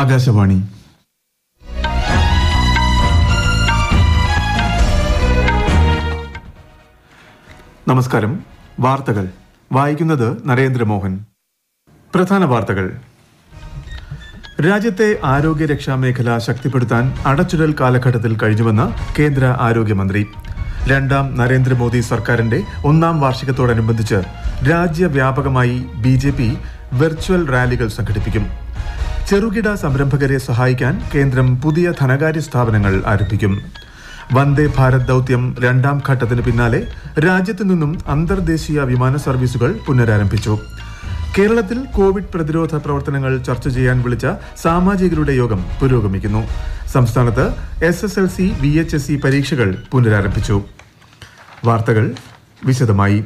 ആകാശവാണി നമസ്കാരം വാർത്തകൾ വായിക്കുന്നത് നരേന്ദ്രമോഹൻ പ്രധാന വാർത്തകൾ രാജ്യത്തെ ആരോഗ്യരക്ഷാ മേഖല ശക്തിപ്പെടുത്താൻ അടച്ചിടൽ കാലഘട്ടത്തിൽ കഴിഞ്ഞുവെന്ന് കേന്ദ്ര ആരോഗ്യമന്ത്രി രണ്ടാം നരേന്ദ്രമോദി സർക്കാരിന്റെ ഒന്നാം വാർഷികത്തോടനുബന്ധിച്ച് രാജ്യവ്യാപകമായി ബി വെർച്വൽ റാലികൾ സംഘടിപ്പിക്കും ചെറുകിട സംരംഭകരെ സഹായിക്കാൻ കേന്ദ്രം പുതിയ ധനകാര്യ സ്ഥാപനങ്ങൾ ആരംഭിക്കും വന്ദേ ഭാരത് ദൗത്യം രണ്ടാം ഘട്ടത്തിന് പിന്നാലെ രാജ്യത്തു നിന്നും അന്തർദേശീയ വിമാന സർവീസുകൾ പുനരാരംഭിച്ചു കേരളത്തിൽ കോവിഡ് പ്രതിരോധ പ്രവർത്തനങ്ങൾ ചർച്ച ചെയ്യാൻ വിളിച്ച സാമാജികരുടെ യോഗം പുരോഗമിക്കുന്നു സംസ്ഥാനത്ത് S S L C V H S C പരീക്ഷകൾ പുനരാരംഭിച്ചു വാർത്തകൾ വിശദമായി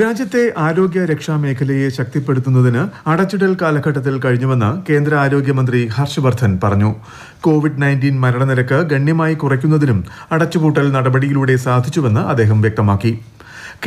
രാജ്യത്തെ ആരോഗ്യ രക്ഷാ മേഖലയെ ശക്തിപ്പെടുത്തുന്നതിന് അടച്ചിടൽ കാലഘട്ടത്തിൽ കഴിഞ്ഞുവെന്ന് കേന്ദ്ര ആരോഗ്യമന്ത്രി ഹർഷവർദ്ധൻ പറഞ്ഞു കോവിഡ് നയൻറ്റീൻ മരണനിരക്ക് ഗണ്യമായി കുറയ്ക്കുന്നതിനും അടച്ചുപൂട്ടൽ നടപടിയിലൂടെ സാധിച്ചുവെന്ന് അദ്ദേഹം വ്യക്തമാക്കി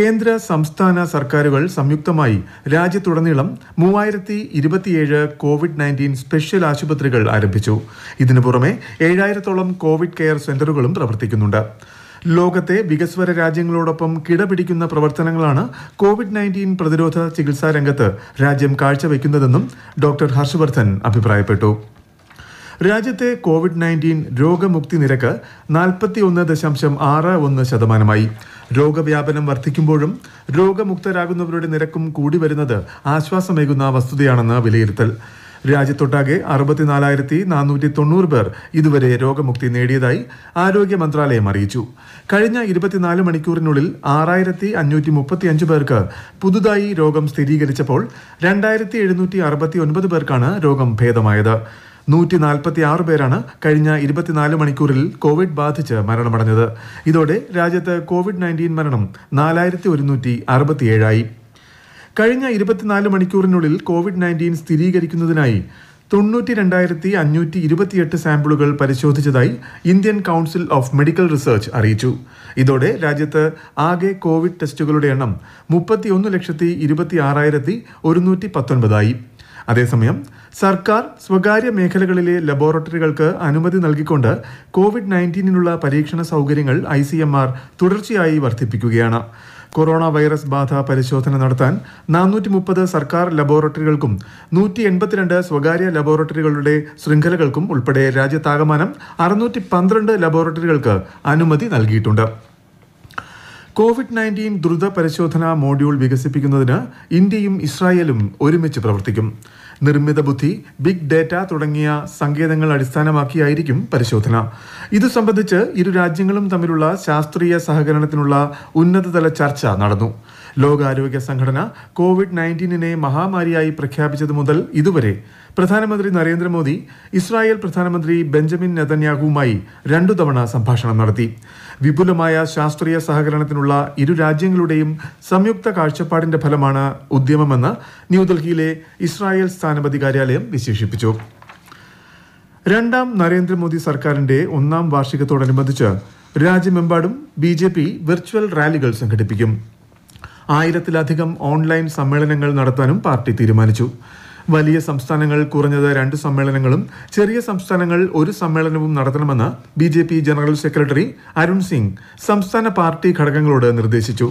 കേന്ദ്ര സംസ്ഥാന സർക്കാരുകൾ സംയുക്തമായി രാജ്യത്തുടനീളം മൂവായിരത്തി ഇരുപത്തിയേഴ് കോവിഡ് നയൻറ്റീൻ സ്പെഷ്യൽ ആശുപത്രികൾ ആരംഭിച്ചു ഇതിനു പുറമെ ഏഴായിരത്തോളം കോവിഡ് കെയർ സെന്ററുകളും പ്രവർത്തിക്കുന്നുണ്ട് ലോകത്തെ വികസ്വര രാജ്യങ്ങളോടൊപ്പം കിടപിടിക്കുന്ന പ്രവർത്തനങ്ങളാണ് കോവിഡ് നയൻറ്റീൻ പ്രതിരോധ ചികിത്സാ രംഗത്ത് രാജ്യം കാഴ്ചവെക്കുന്നതെന്നും ഡോക്ടർ ഹർഷവർദ്ധൻ അഭിപ്രായപ്പെട്ടു രാജ്യത്തെ കോവിഡ് നയൻറ്റീൻ രോഗമുക്തി നിരക്ക് നാൽപ്പത്തി ദശാംശം ആറ് ഒന്ന് ശതമാനമായി രോഗവ്യാപനം വർദ്ധിക്കുമ്പോഴും രോഗമുക്തരാകുന്നവരുടെ നിരക്കും കൂടി വരുന്നത് ആശ്വാസമേകുന്ന വസ്തുതയാണെന്ന് വിലയിരുത്തൽ രാജ്യത്തൊട്ടാകെ അറുപത്തിനാലായിരത്തി നാനൂറ്റി തൊണ്ണൂറ് പേർ ഇതുവരെ രോഗമുക്തി നേടിയതായി ആരോഗ്യ മന്ത്രാലയം അറിയിച്ചു കഴിഞ്ഞ ഇരുപത്തിനാല് മണിക്കൂറിനുള്ളിൽ ആറായിരത്തി അഞ്ഞൂറ്റി മുപ്പത്തിയഞ്ച് പേർക്ക് പുതുതായി രോഗം സ്ഥിരീകരിച്ചപ്പോൾ രണ്ടായിരത്തി എഴുന്നൂറ്റി അറുപത്തി ഒൻപത് പേർക്കാണ് രോഗം ഭേദമായത് നൂറ്റി നാൽപ്പത്തി ആറ് പേരാണ് കഴിഞ്ഞ ഇരുപത്തിനാല് മണിക്കൂറിൽ കോവിഡ് ബാധിച്ച് മരണമടഞ്ഞത് ഇതോടെ രാജ്യത്ത് കോവിഡ് നയൻറ്റീൻ മരണം നാലായിരത്തി ഒരുന്നൂറ്റി അറുപത്തിയേഴായി കഴിഞ്ഞ ഇരുപത്തിനാല് മണിക്കൂറിനുള്ളിൽ കോവിഡ് നയൻറ്റീൻ സ്ഥിരീകരിക്കുന്നതിനായി തൊണ്ണൂറ്റി രണ്ടായിരത്തി അഞ്ഞൂറ്റി ഇരുപത്തിയെട്ട് സാമ്പിളുകൾ പരിശോധിച്ചതായി Indian council of medical research അറിയിച്ചു ഇതോടെ രാജ്യത്ത് ആകെ കോവിഡ് ടെസ്റ്റുകളുടെ എണ്ണം മുപ്പത്തിയൊന്ന് ലക്ഷത്തി ഇരുപത്തി ആറായിരത്തി ഒരുന്നൂറ്റി പത്തൊൻപതായി അതേസമയം സർക്കാർ സ്വകാര്യ മേഖലകളിലെ ലബോറട്ടറികൾക്ക് അനുമതി നൽകിക്കൊണ്ട് കോവിഡ് നയൻറ്റീനിനുള്ള പരീക്ഷണ സൗകര്യങ്ങൾ ഐ തുടർച്ചയായി വർദ്ധിപ്പിക്കുകയാണ് കൊറോണ വൈറസ് ബാധ പരിശോധന നടത്താൻ നാനൂറ്റി മുപ്പത് സർക്കാർ ലബോറട്ടറികൾക്കും നൂറ്റി എൺപത്തിരണ്ട് സ്വകാര്യ ലബോറട്ടറികളുടെ ശൃംഖലകൾക്കും ഉൾപ്പെടെ രാജ്യത്താകമാനം അറുന്നൂറ്റി പന്ത്രണ്ട് ലബോറട്ടറികൾക്ക് അനുമതി നൽകിയിട്ടുണ്ട് കോവിഡ് നയൻറ്റീൻ ദ്രുത പരിശോധനാ മോഡ്യൂൾ വികസിപ്പിക്കുന്നതിന് ഇന്ത്യയും ഇസ്രായേലും ഒരുമിച്ച് പ്രവർത്തിക്കും നിർമ്മിത ബുദ്ധി ബിഗ് ഡേറ്റ തുടങ്ങിയ സങ്കേതങ്ങൾ അടിസ്ഥാനമാക്കിയായിരിക്കും പരിശോധന ഇതു സംബന്ധിച്ച് ഇരു രാജ്യങ്ങളും തമ്മിലുള്ള ശാസ്ത്രീയ സഹകരണത്തിനുള്ള ഉന്നതതല ചർച്ച നടന്നു ലോകാരോഗ്യ സംഘടന കോവിഡ് നയൻറ്റീനിനെ മഹാമാരിയായി പ്രഖ്യാപിച്ചതു മുതൽ ഇതുവരെ പ്രധാനമന്ത്രി നരേന്ദ്രമോദി ഇസ്രായേൽ പ്രധാനമന്ത്രി ബെഞ്ചമിൻ നെതന്യാഹുവുമായി രണ്ടു തവണ സംഭാഷണം നടത്തി വിപുലമായ ശാസ്ത്രീയ സഹകരണത്തിനുള്ള ഇരു രാജ്യങ്ങളുടെയും സംയുക്ത കാഴ്ചപ്പാടിന്റെ ഫലമാണ് ഉദ്യമമെന്ന് ന്യൂഡൽഹിയിലെ ഇസ്രായേൽ സ്ഥാനപതി കാര്യാലയം വിശേഷിപ്പിച്ചു രണ്ടാം നരേന്ദ്രമോദി സർക്കാരിന്റെ ഒന്നാം വാർഷികത്തോടനുബന്ധിച്ച് രാജ്യമെമ്പാടും ബി ജെ പി വെർച്വൽ റാലികൾ സംഘടിപ്പിക്കും ആയിരത്തിലധികം ഓൺലൈൻ സമ്മേളനങ്ങൾ നടത്താനും പാർട്ടി തീരുമാനിച്ചു വലിയ സംസ്ഥാനങ്ങൾ കുറഞ്ഞത് രണ്ട് സമ്മേളനങ്ങളും ചെറിയ സംസ്ഥാനങ്ങൾ ഒരു സമ്മേളനവും നടത്തണമെന്ന് B J P general secretary Arun Singh സംസ്ഥാന പാർട്ടി ഘടകങ്ങളോട് നിർദ്ദേശിച്ചു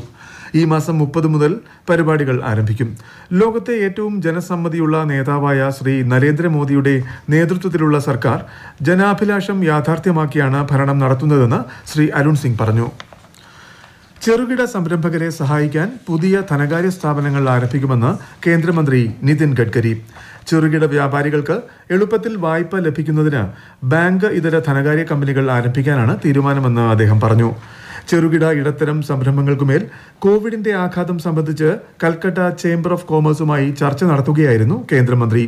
ഈ മാസം മുപ്പത് മുതൽ പരിപാടികൾ ആരംഭിക്കും ലോകത്തെ ഏറ്റവും ജനസമ്മതിയുള്ള നേതാവായ ശ്രീ നരേന്ദ്രമോദിയുടെ നേതൃത്വത്തിലുള്ള സർക്കാർ ജനാഭിലാഷം യാഥാർത്ഥ്യമാക്കിയാണ് ഭരണം നടത്തുന്നതെന്ന് ശ്രീ അരുൺ സിംഗ് പറഞ്ഞു ചെറുകിട സംരംഭകരെ സഹായിക്കാൻ പുതിയ ധനകാര്യ സ്ഥാപനങ്ങൾ ആരംഭിക്കുമെന്ന് കേന്ദ്രമന്ത്രി നിതിൻ ഗഡ്കരി ചെറുകിട വ്യാപാരികൾക്ക് എളുപ്പത്തിൽ വായ്പ ലഭിക്കുന്നതിന് ബാങ്ക് ഇതര ധനകാര്യ കമ്പനികൾ ആരംഭിക്കാനാണ് തീരുമാനമെന്ന് അദ്ദേഹം പറഞ്ഞു ചെറുകിട ഇടത്തരം സംരംഭങ്ങൾക്കുമേൽ കോവിഡിന്റെ ആഘാതം സംബന്ധിച്ച് കൽക്കട്ട ചേംബർ ഓഫ് കോമേഴ്സുമായി ചർച്ച നടത്തുകയായിരുന്നു കേന്ദ്രമന്ത്രി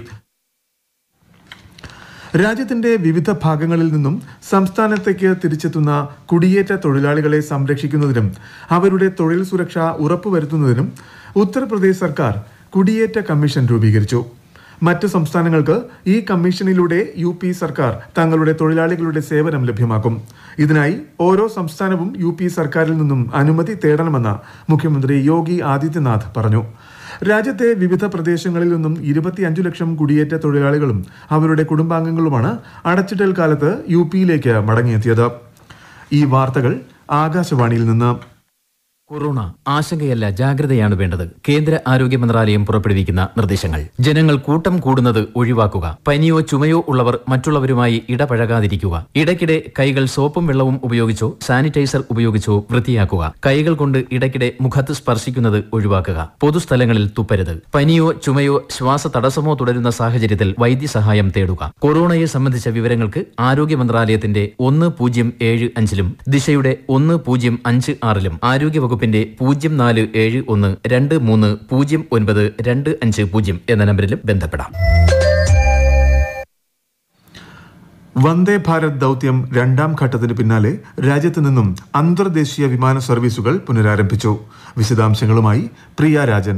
രാജ്യത്തിന്റെ വിവിധ ഭാഗങ്ങളിൽ നിന്നും സംസ്ഥാനത്തേക്ക് തിരിച്ചെത്തുന്ന കുടിയേറ്റ തൊഴിലാളികളെ സംരക്ഷിക്കുന്നതിനും അവരുടെ തൊഴിൽ സുരക്ഷ ഉറപ്പുവരുത്തുന്നതിനും ഉത്തർപ്രദേശ് സർക്കാർ കുടിയേറ്റ കമ്മീഷൻ രൂപീകരിച്ചു മറ്റ് സംസ്ഥാനങ്ങൾക്ക് ഈ കമ്മീഷനിലൂടെ യു പി സർക്കാർ തങ്ങളുടെ തൊഴിലാളികളുടെ സേവനം ലഭ്യമാക്കും ഇതിനായി ഓരോ സംസ്ഥാനവും യു പി സർക്കാരിൽ നിന്നും അനുമതി തേടണമെന്ന് മുഖ്യമന്ത്രി യോഗി ആദിത്യനാഥ് പറഞ്ഞു രാജ്യത്തെ വിവിധ പ്രദേശങ്ങളിൽ നിന്നും ഇരുപത്തിയഞ്ചു ലക്ഷം കുടിയേറ്റ തൊഴിലാളികളും അവരുടെ കുടുംബാംഗങ്ങളുമാണ് അടച്ചിടൽ കാലത്ത് യു പിയിലേക്ക് മടങ്ങിയെത്തിയത് ഈ വാർത്തകൾ ആകാശവാണിയിൽ നിന്ന് കൊറോണ ആശങ്കയല്ല ജാഗ്രതയാണ് വേണ്ടത് കേന്ദ്ര ആരോഗ്യ മന്ത്രാലയം പുറപ്പെടുവിക്കുന്ന നിർദ്ദേശങ്ങൾ ജനങ്ങൾ കൂട്ടം കൂടുന്നത് ഒഴിവാക്കുക പനിയോ ചുമയോ ഉള്ളവർ മറ്റുള്ളവരുമായി ഇടപഴകാതിരിക്കുക ഇടയ്ക്കിടെ കൈകൾ സോപ്പും വെള്ളവും ഉപയോഗിച്ചോ സാനിറ്റൈസർ ഉപയോഗിച്ചോ വൃത്തിയാക്കുക കൈകൾ കൊണ്ട് ഇടയ്ക്കിടെ മുഖത്ത് സ്പർശിക്കുന്നത് ഒഴിവാക്കുക പൊതുസ്ഥലങ്ങളിൽ തുപ്പരുത് പനിയോ ചുമയോ ശ്വാസ തടസ്സമോ തുടരുന്ന സാഹചര്യത്തിൽ വൈദ്യസഹായം തേടുക കൊറോണയെ സംബന്ധിച്ച വിവരങ്ങൾക്ക് ആരോഗ്യ മന്ത്രാലയത്തിന്റെ ഒന്ന് പൂജ്യം ഏഴ് അഞ്ചിലും ദിശയുടെ ഒന്ന് പൂജ്യം അഞ്ച് ആറിലും ആരോഗ്യവകുപ്പ് വകുപ്പിന്റെ പൂജ്യം നാല് ഏഴ് ഒന്ന് രണ്ട് മൂന്ന് പൂജ്യം ഒൻപത് രണ്ട് അഞ്ച് പൂജ്യം എന്ന നമ്പറിലും ബന്ധപ്പെടാം വന്ദേ ഭാരത് ദൗത്യം രണ്ടാം ഘട്ടത്തിന് പിന്നാലെ രാജ്യത്ത് നിന്നും അന്തർദേശീയ വിമാന സർവീസുകൾ പുനരാരംഭിച്ചു വിശദാംശങ്ങളുമായി പ്രിയ രാജൻ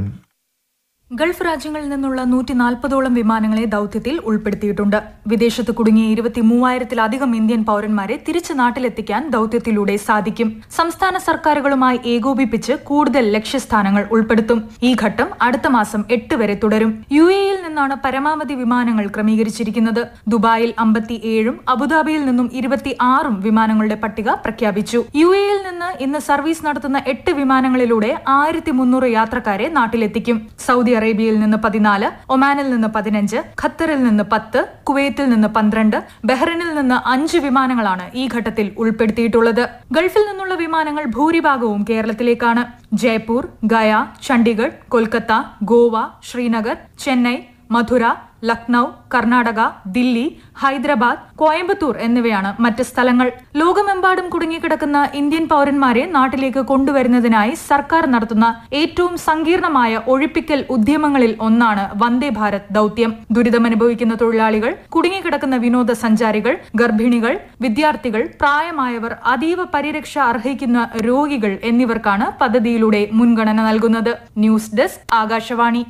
ഗൾഫ് രാജ്യങ്ങളിൽ നിന്നുള്ള നൂറ്റി നാൽപ്പതോളം വിമാനങ്ങളെ ദൌത്യത്തിൽ ഉൾപ്പെടുത്തിയിട്ടുണ്ട് വിദേശത്ത് കുടുങ്ങിയ ഇരുപത്തി മൂവായിരത്തിലധികം ഇന്ത്യൻ പൌരന്മാരെ തിരിച്ച് നാട്ടിലെത്തിക്കാൻ ദൌത്യത്തിലൂടെ സാധിക്കും സംസ്ഥാന സർക്കാരുകളുമായി ഏകോപിപ്പിച്ച് കൂടുതൽ ലക്ഷ്യസ്ഥാനങ്ങൾ ഉൾപ്പെടുത്തും ഈ ഘട്ടം അടുത്ത മാസം എട്ട് വരെ തുടരും യു എയിൽ നിന്നാണ് പരമാവധി വിമാനങ്ങൾ ക്രമീകരിച്ചിരിക്കുന്നത് ദുബായിൽ അമ്പത്തിയേഴും അബുദാബിയിൽ നിന്നും ഇരുപത്തി ആറും വിമാനങ്ങളുടെ പട്ടിക പ്രഖ്യാപിച്ചു യു എയിൽ നിന്ന് ഇന്ന് സർവീസ് നടത്തുന്ന എട്ട് വിമാനങ്ങളിലൂടെ ആയിരത്തി യാത്രക്കാരെ നാട്ടിലെത്തിക്കും സൗദി അറേബ്യയിൽ നിന്ന് പതിനാല് ഒമാനിൽ നിന്ന് പതിനഞ്ച് ഖത്തറിൽ നിന്ന് പത്ത് കുവൈത്തിൽ നിന്ന് പന്ത്രണ്ട് ബഹ്റിനിൽ നിന്ന് അഞ്ച് വിമാനങ്ങളാണ് ഈ ഘട്ടത്തിൽ ഉൾപ്പെടുത്തിയിട്ടുള്ളത് ഗൾഫിൽ നിന്നുള്ള വിമാനങ്ങൾ ഭൂരിഭാഗവും കേരളത്തിലേക്കാണ് ജയ്പൂർ ഗയ ചണ്ഡിഗഡ് കൊൽക്കത്ത ഗോവ ശ്രീനഗർ ചെന്നൈ മധുര ലക്നൌ കർണാടക ദില്ലി ഹൈദരാബാദ് കോയമ്പത്തൂർ എന്നിവയാണ് മറ്റ് സ്ഥലങ്ങൾ ലോകമെമ്പാടും കുടുങ്ങിക്കിടക്കുന്ന ഇന്ത്യൻ പൗരന്മാരെ നാട്ടിലേക്ക് കൊണ്ടുവരുന്നതിനായി സർക്കാർ നടത്തുന്ന ഏറ്റവും സങ്കീർണമായ ഒഴിപ്പിക്കൽ ഉദ്യമങ്ങളിൽ ഒന്നാണ് വന്ദേ ഭാരത് ദൌത്യം ദുരിതമനുഭവിക്കുന്ന തൊഴിലാളികൾ കുടുങ്ങിക്കിടക്കുന്ന വിനോദസഞ്ചാരികൾ ഗർഭിണികൾ വിദ്യാർത്ഥികൾ പ്രായമായവർ അതീവ പരിരക്ഷ അർഹിക്കുന്ന രോഗികൾ എന്നിവർക്കാണ് പദ്ധതിയിലൂടെ മുൻഗണന നൽകുന്നത് ന്യൂസ് ഡെസ്ക് ആകാശവാണി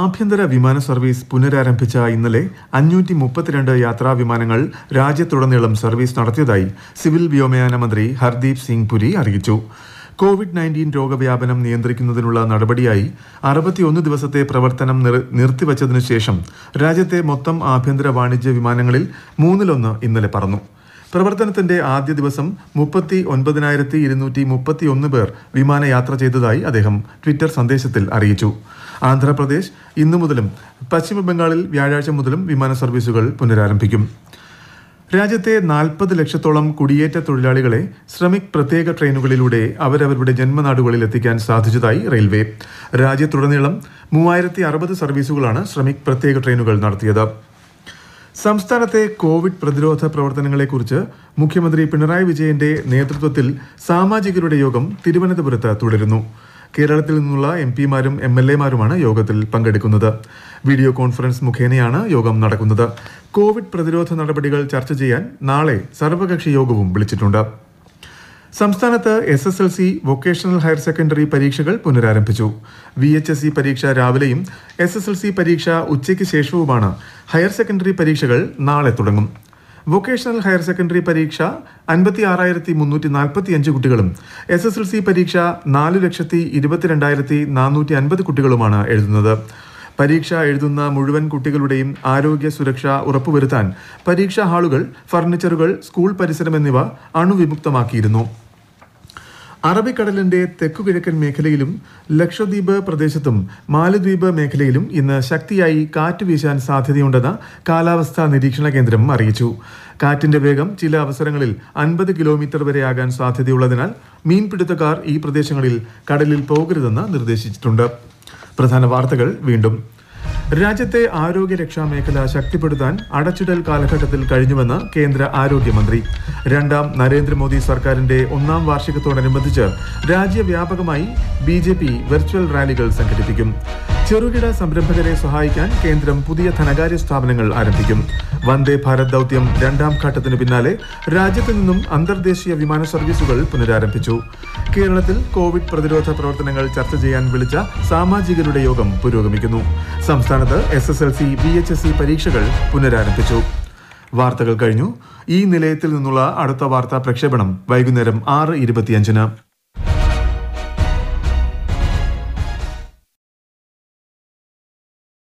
ആഭ്യന്തര വിമാന സർവീസ് പുനരാരംഭിച്ച ഇന്നലെ അഞ്ഞൂറ്റി മുപ്പത്തിരണ്ട് യാത്രാ വിമാനങ്ങൾ രാജ്യത്തുടനീളം സർവീസ് നടത്തിയതായി സിവിൽ വ്യോമയാന മന്ത്രി ഹർദീപ് സിംഗ് പുരി അറിയിച്ചു കോവിഡ് നയൻറ്റീൻ രോഗവ്യാപനം നിയന്ത്രിക്കുന്നതിനുള്ള നടപടിയായി അറുപത്തിയൊന്ന് ദിവസത്തെ പ്രവർത്തനം നിർത്തിവച്ചതിനു ശേഷം രാജ്യത്തെ മൊത്തം ആഭ്യന്തര വാണിജ്യ വിമാനങ്ങളിൽ മൂന്നിലൊന്ന് ഇന്നലെ പറന്നു പ്രവർത്തനത്തിന്റെ ആദ്യ ദിവസം മുപ്പത്തി ഒൻപതിനായിരത്തി ഇരുന്നൂറ്റി മുപ്പത്തിയൊന്ന് പേർ വിമാനയാത്ര ചെയ്തതായി അദ്ദേഹം ട്വിറ്റർ സന്ദേശത്തിൽ അറിയിച്ചു ആന്ധ്രാപ്രദേശ് ഇന്നു മുതലും പശ്ചിമ ബംഗാളിൽ വ്യാഴാഴ്ച മുതലും വിമാന സർവീസുകൾ പുനരാരംഭിക്കും രാജ്യത്തെ നാൽപ്പത് ലക്ഷത്തോളം കുടിയേറ്റ തൊഴിലാളികളെ ശ്രമിക് പ്രത്യേക ട്രെയിനുകളിലൂടെ അവരവരുടെ ജന്മനാടുകളിൽ എത്തിക്കാൻ സാധിച്ചതായി റെയിൽവേ രാജ്യത്തുടനീളം മൂവായിരത്തി അറുപത് സർവീസുകളാണ് ശ്രമിക് പ്രത്യേക ട്രെയിനുകൾ നടത്തിയത് സംസ്ഥാനത്തെ കോവിഡ് പ്രതിരോധ പ്രവർത്തനങ്ങളെക്കുറിച്ച് മുഖ്യമന്ത്രി പിണറായി വിജയന്റെ നേതൃത്വത്തിൽ സാമാജികരുടെ യോഗം തിരുവനന്തപുരത്ത് തുടരുന്നു കേരളത്തിൽ നിന്നുള്ള എം പിമാരും എം എൽ എമാരുമാണ് യോഗത്തിൽ പങ്കെടുക്കുന്നത് വീഡിയോ കോൺഫറൻസ് മുഖേനയാണ് യോഗം നടക്കുന്നത് കോവിഡ് പ്രതിരോധ നടപടികൾ ചർച്ച ചെയ്യാൻ നാളെ സർവകക്ഷി യോഗവും വിളിച്ചിട്ടുണ്ട് സംസ്ഥാനത്ത് S S L C vocational higher secondary പരീക്ഷകൾ പുനരാരംഭിച്ചു വി എച്ച് എസ് സി പരീക്ഷ രാവിലെയും എസ് എസ് എൽ സി പരീക്ഷ ഉച്ചയ്ക്ക് ശേഷവുമാണ് ഹയർ സെക്കൻഡറി പരീക്ഷകൾ നാളെ തുടങ്ങും വൊക്കേഷണൽ ഹയർ സെക്കൻഡറി പരീക്ഷ അൻപത്തി ആറായിരത്തി മുന്നൂറ്റി നാൽപ്പത്തി അഞ്ച് കുട്ടികളും എസ് എസ് എൽ സി പരീക്ഷ നാല് ലക്ഷത്തി ഇരുപത്തിരണ്ടായിരത്തി നാനൂറ്റി അൻപത് കുട്ടികളുമാണ് എഴുതുന്നത് പരീക്ഷ എഴുതുന്ന മുഴുവൻ കുട്ടികളുടെയും ആരോഗ്യ സുരക്ഷ ഉറപ്പുവരുത്താൻ പരീക്ഷാ ഹാളുകൾ ഫർണിച്ചറുകൾ സ്കൂൾ പരിസരം എന്നിവ അണുവിമുക്തമാക്കിയിരുന്നു അറബിക്കടലിന്റെ തെക്കുകിഴക്കൻ മേഖലയിലും ലക്ഷദ്വീപ് പ്രദേശത്തും മാലദ്വീപ് മേഖലയിലും ഇന്ന് ശക്തിയായി കാറ്റ് വീശാൻ സാധ്യതയുണ്ടെന്ന് കാലാവസ്ഥാ നിരീക്ഷണ കേന്ദ്രം അറിയിച്ചു കാറ്റിന്റെ വേഗം ചില അവസരങ്ങളിൽ അൻപത് കിലോമീറ്റർ വരെ ആകാൻ സാധ്യതയുള്ളതിനാൽ മീൻപിടുത്തക്കാർ ഈ പ്രദേശങ്ങളിൽ കടലിൽ പോകരുതെന്ന് നിർദ്ദേശിച്ചിട്ടുണ്ട് പ്രധാന വാർത്തകൾ വീണ്ടും രാജ്യത്തെ ആരോഗ്യരക്ഷാ മേഖല ശക്തിപ്പെടുത്താൻ അടച്ചിടൽ കാലഘട്ടത്തിൽ കഴിഞ്ഞുവെന്ന് കേന്ദ്ര ആരോഗ്യമന്ത്രി രണ്ടാം നരേന്ദ്രമോദി സർക്കാരിന്റെ ഒന്നാം വാർഷികത്തോടനുബന്ധിച്ച് രാജ്യവ്യാപകമായി ബി വെർച്വൽ റാലികൾ സംഘടിപ്പിക്കും ചെറുകിട സംരംഭകരെ സഹായിക്കാൻ കേന്ദ്രം പുതിയ ധനകാര്യ സ്ഥാപനങ്ങൾ ആരംഭിക്കും വന്ദേ ഭാരത് ദൗത്യം രണ്ടാം ഘട്ടത്തിനു പിന്നാലെ രാജ്യത്ത് നിന്നും അന്തർദേശീയ വിമാന സർവീസുകൾ പുനരാരംഭിച്ചു കേരളത്തിൽ കോവിഡ് പ്രതിരോധ പ്രവർത്തനങ്ങൾ ചർച്ച ചെയ്യാൻ വിളിച്ച സാമാജികരുടെ യോഗം പുരോഗമിക്കുന്നു സംസ്ഥാനത്ത് S S L C B H S C പരീക്ഷകൾ പുനരാരംഭിച്ചു വാർത്തകൾ കഴിഞ്ഞു ഈ നിലയത്തിൽ നിന്നുള്ള അടുത്ത വാർത്താ പ്രക്ഷേപണം വൈകുന്നേരം ആറ് ഇരുപത്തിയഞ്ചിന്